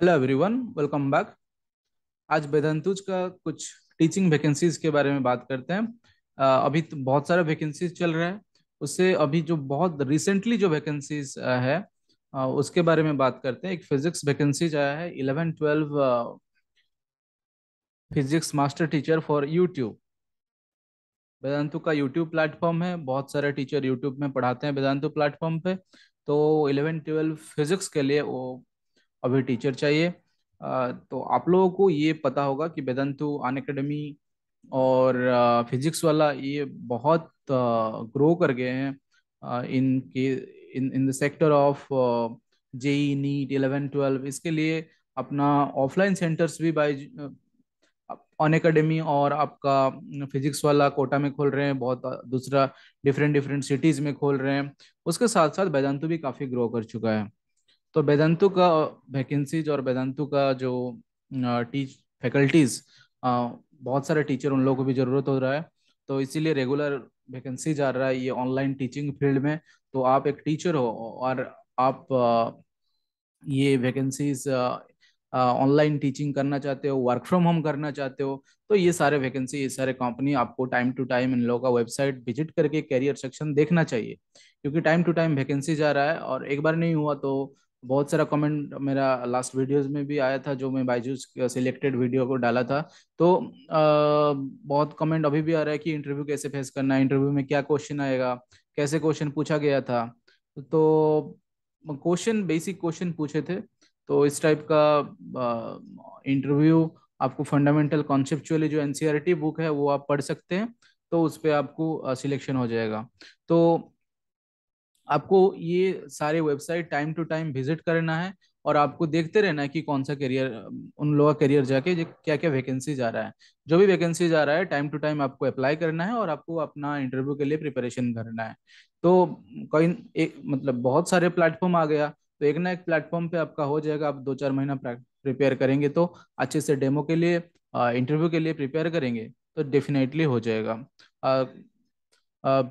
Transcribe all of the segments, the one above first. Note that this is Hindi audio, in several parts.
हेलो एवरीवन वेलकम बैक आज बेदंतुज का कुछ टीचिंग वैकेंसीज के बारे में बात करते हैं अभी तो बहुत सारा वैकेंसीज चल रहा है उससे अभी जो बहुत रिसेंटली जो वैकेंसीज है उसके बारे में बात करते हैं एक फिजिक्स वैकेंसीज आया है eleven twelve physics master teacher for YouTube Vedantu का यूट्यूब प्लेटफॉर्म है बहुत सारे टीचर यूट्यूब में पढ़ाते हैं वेदांतु प्लेटफॉर्म पे तो इलेवन ट्वेल्व फिजिक्स के लिए वो अभी टीचर चाहिए तो आप लोगों को ये पता होगा कि वेदंतु अन अकेडमी और फिजिक्स वाला ये बहुत ग्रो कर गए हैं इन के in in the sector of JEE NEET eleven twelve इसके लिए अपना ऑफलाइन सेंटर्स भी बाई अन अकेडमी और आपका फिजिक्स वाला कोटा में खोल रहे हैं बहुत दूसरा डिफरेंट डिफरेंट सिटीज में खोल रहे हैं उसके साथ साथ वेदांतु भी काफ़ी ग्रो कर चुका है तो बेदंतु का वैकेंसीज और वेदांतु का जो टीच फैकल्टीज बहुत सारे टीचर उन लोगों को भी जरूरत हो रहा है तो इसीलिए रेगुलर वैकेंसी जा रहा है ये ऑनलाइन टीचिंग फील्ड में तो आप एक टीचर हो और आप ये वैकेंसीज ऑनलाइन टीचिंग करना चाहते हो वर्क फ्रॉम होम करना चाहते हो तो ये सारे वैकेंसी ये सारे कंपनी आपको टाइम टू टाइम इन लोगों का वेबसाइट विजिट करके कैरियर सेक्शन देखना चाहिए क्योंकि टाइम टू टाइम वैकेंसी जा रहा है और एक बार नहीं हुआ तो बहुत सारा कमेंट मेरा लास्ट वीडियोस में भी आया था जो मैं बाइजूस सिलेक्टेड वीडियो को डाला था तो आ, बहुत कमेंट अभी भी आ रहा है कि इंटरव्यू कैसे फेस करना है इंटरव्यू में क्या क्वेश्चन आएगा कैसे क्वेश्चन पूछा गया था तो क्वेश्चन बेसिक क्वेश्चन पूछे थे तो इस टाइप का इंटरव्यू आपको फंडामेंटल कॉन्सेप्चुअली जो एनसीईआरटी बुक e है वो आप पढ़ सकते हैं तो उस पर आपको सिलेक्शन हो जाएगा तो आपको ये सारे website time to time visit करना है और आपको देखते रहना है कि कौन सा करियर उन लोगों का करियर जाके क्या क्या वैकेंसी जा रहा है जो भी वैकेंसी जा रहा है टाइम टू टाइम आपको अप्लाई करना है और आपको अपना इंटरव्यू के लिए प्रिपरेशन करना है तो कई एक मतलब बहुत सारे प्लेटफॉर्म आ गया तो एक ना एक प्लेटफॉर्म पे आपका हो जाएगा आप दो चार महीना प्रिपेयर करेंगे तो अच्छे से डेमो के लिए इंटरव्यू के लिए प्रिपेयर करेंगे तो डेफिनेटली हो जाएगा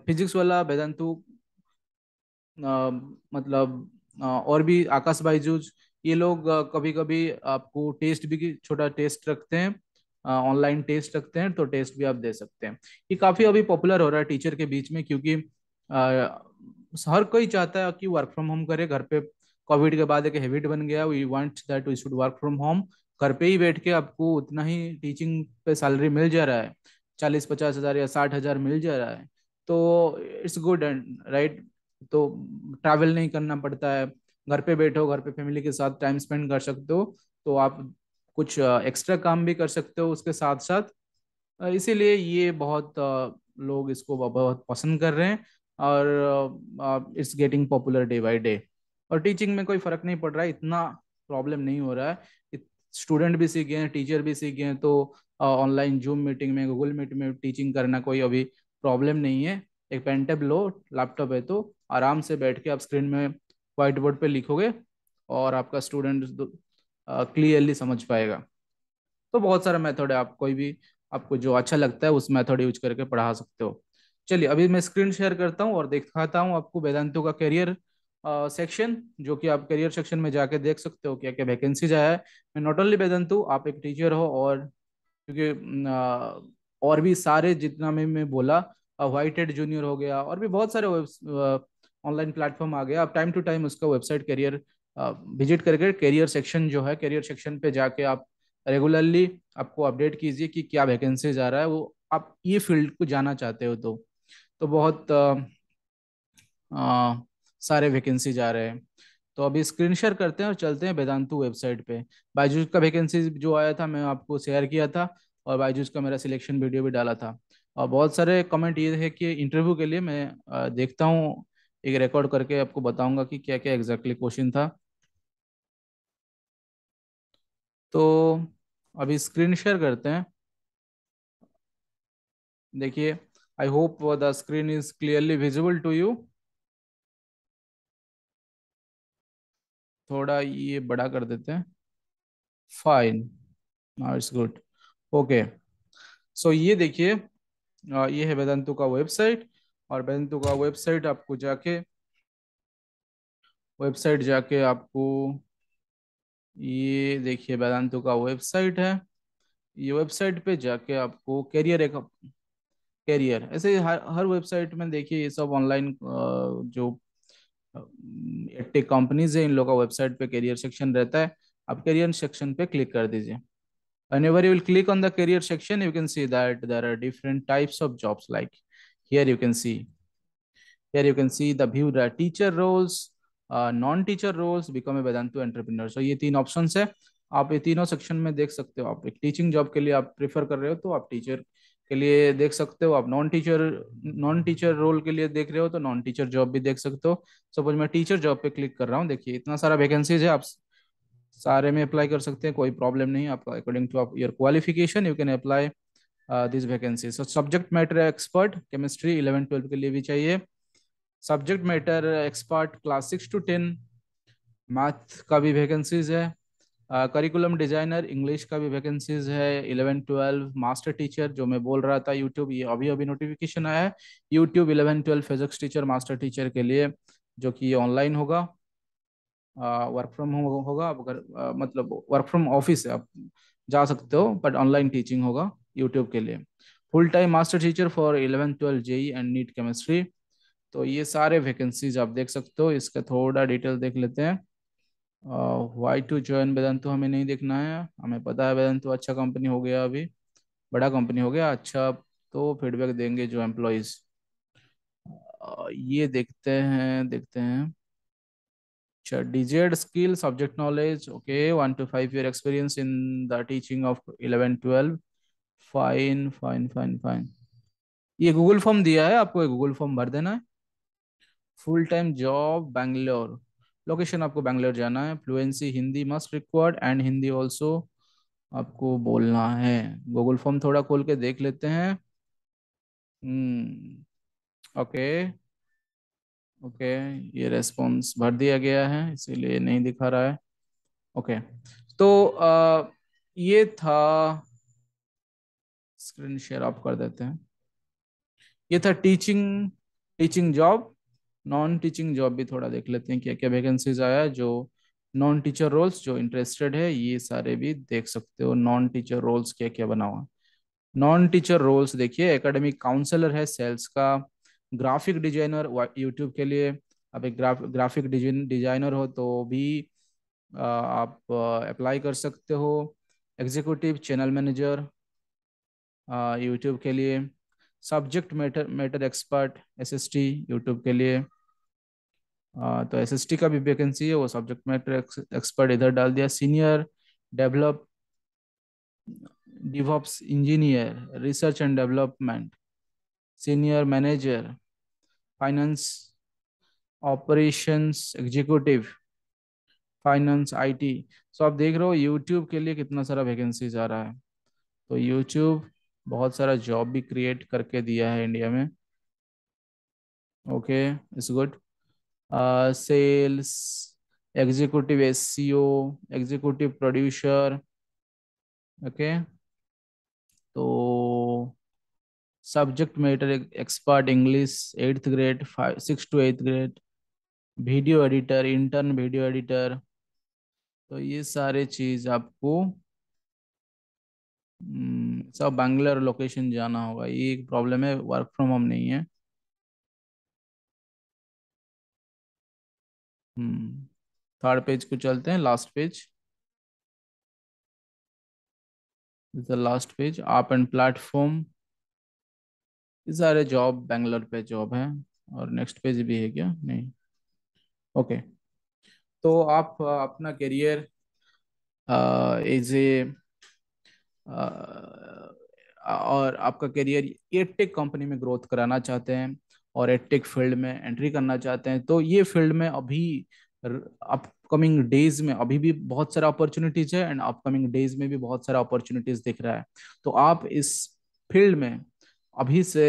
फिजिक्स वाला वेदांतु मतलब और भी आकाश बाईजूज ये लोग कभी कभी आपको टेस्ट भी छोटा टेस्ट रखते हैं ऑनलाइन टेस्ट रखते हैं तो टेस्ट भी आप दे सकते हैं ये काफी अभी पॉपुलर हो रहा है टीचर के बीच में क्योंकि हर कोई चाहता है कि वर्क फ्रॉम होम करे घर पे कोविड के बाद एक हैबिट बन गया we want that we should work from home घर पे ही बैठ के आपको उतना ही टीचिंग पे सैलरी मिल जा रहा है चालीस पचास हजार या साठ हजार मिल जा रहा है तो इट्स गुड एंड राइट तो ट्रैवल नहीं करना पड़ता है घर पे बैठो घर पे फैमिली के साथ टाइम स्पेंड कर सकते हो तो आप कुछ एक्स्ट्रा काम भी कर सकते हो उसके साथ साथ इसीलिए ये बहुत लोग इसको बहुत पसंद कर रहे हैं और it's getting popular day by day और टीचिंग में कोई फर्क नहीं पड़ रहा है इतना प्रॉब्लम नहीं हो रहा है स्टूडेंट भी सीख गए टीचर भी सीख गए तो ऑनलाइन जूम मीटिंग में गूगल मीट में टीचिंग करना कोई अभी प्रॉब्लम नहीं है एक पेन टेप लो लैपटॉप है तो आराम से बैठ के आप स्क्रीन में व्हाइट बोर्ड पर लिखोगे और आपका स्टूडेंट क्लियरली समझ पाएगा तो बहुत सारा मेथड है आप कोई भी आपको जो अच्छा लगता है उस मेथड यूज करके पढ़ा सकते हो चलिए अभी मैं स्क्रीन शेयर करता हूँ और दिखाता हूँ आपको वेदांतों का करियर सेक्शन जो कि आप करियर सेक्शन में जाके देख सकते हो क्या क्या वैकेंसीज आया है मैं नॉट ओनली वेदांतु आप एक टीचर हो और क्योंकि और भी सारे जितना में मैं बोला वाइट हेड जूनियर हो गया और भी बहुत सारे ऑनलाइन प्लेटफॉर्म आ गया आप टाइम टू टाइम उसका वेबसाइट करियर विजिट करके करियर सेक्शन जो है करियर सेक्शन पे जाके आप रेगुलरली आपको अपडेट कीजिए कि क्या वैकेंसीज आ रहा है वो आप ये फील्ड को जाना चाहते हो तो तो बहुत आ, आ, सारे वैकेंसी जा रहे हैं तो अभी स्क्रीन शेयर करते हैं और चलते हैं वेदांतु वेबसाइट पे बायजूस का वैकेंसी जो आया था मैं आपको शेयर किया था और बायजूस का मेरा सिलेक्शन वीडियो भी डाला था और बहुत सारे कमेंट ये है कि इंटरव्यू के लिए मैं देखता हूँ एक रिकॉर्ड करके आपको बताऊंगा कि क्या क्या एग्जैक्टली क्वेश्चन था तो अभी स्क्रीन शेयर करते हैं देखिए I hope the screen is clearly visible to you थोड़ा ये बड़ा कर देते हैं fine now it's good okay so ये देखिए ये है वेदांतु का वेबसाइट और वेदांतु का वेबसाइट आपको जाके वेबसाइट जाके आपको ये देखिए वेदांतु का वेबसाइट है ये वेबसाइट पे जाके आपको कैरियर एक कैरियर ऐसे हर हर वेबसाइट में देखिए ये सब ऑनलाइन जो एटेक कंपनीज है इन लोग का वेबसाइट पे कैरियर सेक्शन रहता है आप कैरियर सेक्शन पे क्लिक कर दीजिए and whenever you will click on the career section you can see that there are different types of jobs like here you can see here you can see the view the teacher roles non teacher roles become a Vedantu entrepreneur so ये तीन ऑप्शन है आप ये तीनों सेक्शन में देख सकते हो आप एक टीचिंग जॉब के लिए आप प्रेफर कर रहे हो तो आप टीचर के लिए देख सकते हो आप non teacher non teacher role के लिए देख रहे हो तो नॉन टीचर जॉब भी देख सकते हो सपोज मैं टीचर जॉब पे क्लिक कर रहा हूँ देखिए इतना सारा वैकेंसीज है आप सारे में अप्लाई कर सकते हैं कोई प्रॉब्लम नहीं आपका according to your qualification you can apply this vacancy so subject matter expert chemistry eleven twelfth के लिए भी चाहिए subject matter expert class six to ten math का भी वैकेंसीज है करिकुलम डिजाइनर इंग्लिश का भी वैकेंसीज है इलेवन ट्वेल्व मास्टर टीचर जो मैं बोल रहा था यूट्यूब ये अभी अभी नोटिफिकेशन आया है YouTube eleven twelve physics teacher master teacher के लिए जो कि ऑनलाइन होगा वर्क फ्रॉम होम होगा आप अगर मतलब वर्क फ्रॉम ऑफिस है आप जा सकते हो बट ऑनलाइन टीचिंग होगा यूट्यूब के लिए full time master teacher for eleven twelfth JEE and NEET chemistry तो ये सारे वैकेंसीज आप देख सकते हो इसका थोड़ा डिटेल देख लेते हैं वाई टू ज्वाइन वेदांतु हमें नहीं देखना है हमें पता है वेदांतु अच्छा कंपनी हो गया अभी बड़ा कंपनी हो गया अच्छा तो फीडबैक देंगे जो एम्प्लॉयज ये देखते हैं देखते हैं अच्छा डिजेड skill subject knowledge okay one two five year experience in the teaching of eleven twelve fine fine fine fine ये गूगल फॉर्म दिया है आपको गूगल फॉर्म भर देना है full time job Bangalore location आपको बैंगलोर जाना है fluency Hindi must required and Hindi also आपको बोलना है गूगल फॉर्म थोड़ा खोल के देख लेते हैं okay hmm, hmm. okay. Okay ये रेस्पॉन्स भर दिया गया है इसीलिए नहीं दिखा रहा है ओके तो आ, ये था स्क्रीन शेयर आप कर देते हैं ये था teaching teaching job non teaching job भी थोड़ा देख लेते हैं क्या क्या वैकेंसीज आया जो नॉन टीचर रोल्स जो इंटरेस्टेड है ये सारे भी देख सकते हो नॉन टीचर रोल्स क्या क्या बना हुआ नॉन टीचर रोल्स देखिए एकेडमिक काउंसलर है सेल्स का ग्राफिक डिजाइनर यूट्यूब के लिए आप एक ग्राफ ग्राफिक डिजाइन डिजाइनर हो तो भी आप अप्लाई कर सकते हो एग्जीक्यूटिव चैनल मैनेजर यूट्यूब के लिए subject matter matter expert SST YouTube के लिए आ, तो एसएसटी का भी वैकेंसी है वो सब्जेक्ट मैटर एक्सपर्ट इधर डाल दिया senior develop devops engineer research and development senior manager, finance operations executive, finance IT so आप देख रहे हो यूट्यूब के लिए कितना सारा वैकेंसीज आ रहा है तो यूट्यूब बहुत सारा जॉब भी क्रिएट करके दिया है इंडिया में okay it's good sales executive S C O executive producer okay तो subject matter expert English eighth grade six to eighth grade video editor intern video editor तो ये सारे चीज आपको हम्म, सब बैंगलोर लोकेशन जाना होगा ये एक प्रॉब्लम है वर्क फ्रॉम होम नहीं है थर्ड हम्म, पेज को चलते हैं last page the last page आप एंड प्लेटफॉर्म सारे जॉब बेंगलोर पे जॉब है और नेक्स्ट पेज भी है क्या नहीं ओके तो आप अपना करियर एज ए और आपका करियर एटेक कंपनी में ग्रोथ कराना चाहते हैं और एटेक फील्ड में एंट्री करना चाहते हैं तो ये फील्ड में अभी अपकमिंग डेज में अभी भी बहुत सारा अपॉर्चुनिटीज है एंड अपकमिंग डेज में भी बहुत सारा अपॉर्चुनिटीज दिख रहा है तो आप इस फील्ड में अभी से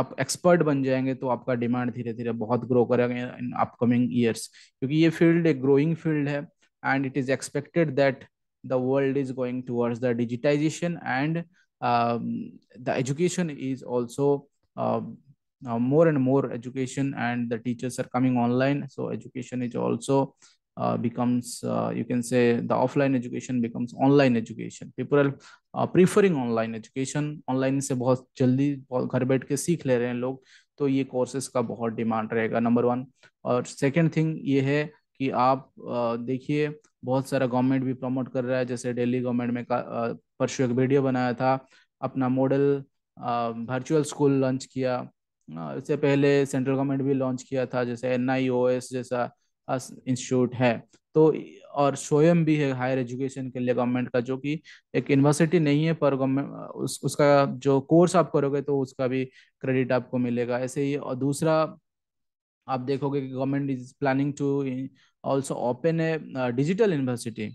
आप एक्सपर्ट बन जाएंगे तो आपका डिमांड धीरे धीरे बहुत ग्रो करेगा इन अपकमिंग ईयर्स क्योंकि ये फील्ड एक ग्रोइंग फील्ड है and it is expected that the world is going towards the digitization and the education is also more and more education and the teachers are coming online so education is also uh, becomes uh, you can say the offline education becomes online education people are uh, preferring online education online se bahut jaldi ghar baith ke seekh le rahe hain log to ye courses ka bahut demand rahega number 1 aur second thing ye hai है कि आप देखिए बहुत सारा गवर्नमेंट भी प्रमोट कर रहा है जैसे दिल्ली गवर्नमेंट में परसों एक वीडियो बनाया था अपना मॉडल वर्चुअल स्कूल लॉन्च किया इससे पहले सेंट्रल गवर्नमेंट भी लॉन्च किया था जैसे एनआईओएस जैसा इंस्टीट्यूट है तो और स्वयं भी है हायर एजुकेशन के लिए गवर्नमेंट का जो कि एक यूनिवर्सिटी नहीं है पर गवर्नमेंट उस, उसका जो कोर्स आप करोगे तो उसका भी क्रेडिट आपको मिलेगा ऐसे ही और दूसरा आप देखोगे कि government is planning to also open a digital university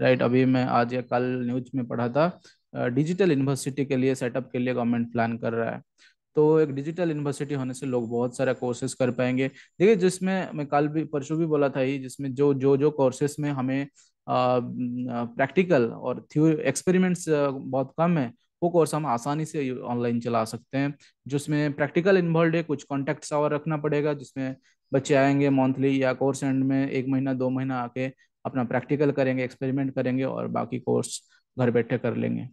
right अभी मैं आज या कल न्यूज में पढ़ा था डिजिटल यूनिवर्सिटी के लिए सेटअप के लिए गवर्नमेंट प्लान कर रहा है तो एक डिजिटल यूनिवर्सिटी होने से लोग बहुत सारा कोर्सेज कर पाएंगे देखिए जिसमें मैं कल भी परसों भी बोला था ही जिसमें जो जो जो कोर्सेज में हमें प्रैक्टिकल और थ्योरी एक्सपेरिमेंट्स बहुत कम है वो कोर्स हम आसानी से ऑनलाइन चला सकते हैं जिसमें प्रैक्टिकल इन्वॉल्व है कुछ कॉन्टैक्ट्स और रखना पड़ेगा जिसमें बच्चे आएंगे मंथली या कोर्स एंड में एक महीना दो महीना आके अपना प्रैक्टिकल करेंगे एक्सपेरिमेंट करेंगे और बाकी कोर्स घर बैठे कर लेंगे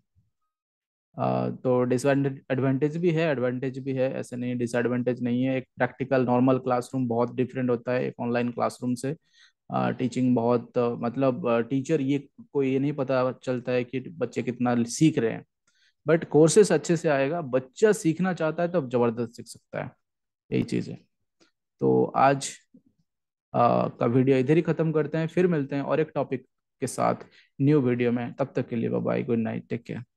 तो डिसएडवांटेज भी है एडवांटेज भी है ऐसे नहीं डिसएडवांटेज नहीं है एक प्रैक्टिकल नॉर्मल क्लासरूम बहुत डिफरेंट होता है एक ऑनलाइन क्लासरूम से टीचिंग बहुत मतलब टीचर ये को ये नहीं पता चलता है कि बच्चे कितना सीख रहे हैं बट कोर्सेस अच्छे से आएगा बच्चा सीखना चाहता है तो जबरदस्त सीख सकता है यही चीज़ है तो आज आ, का वीडियो इधर ही ख़त्म करते हैं फिर मिलते हैं और एक टॉपिक के साथ न्यू वीडियो में तब तक के लिए bye good night take care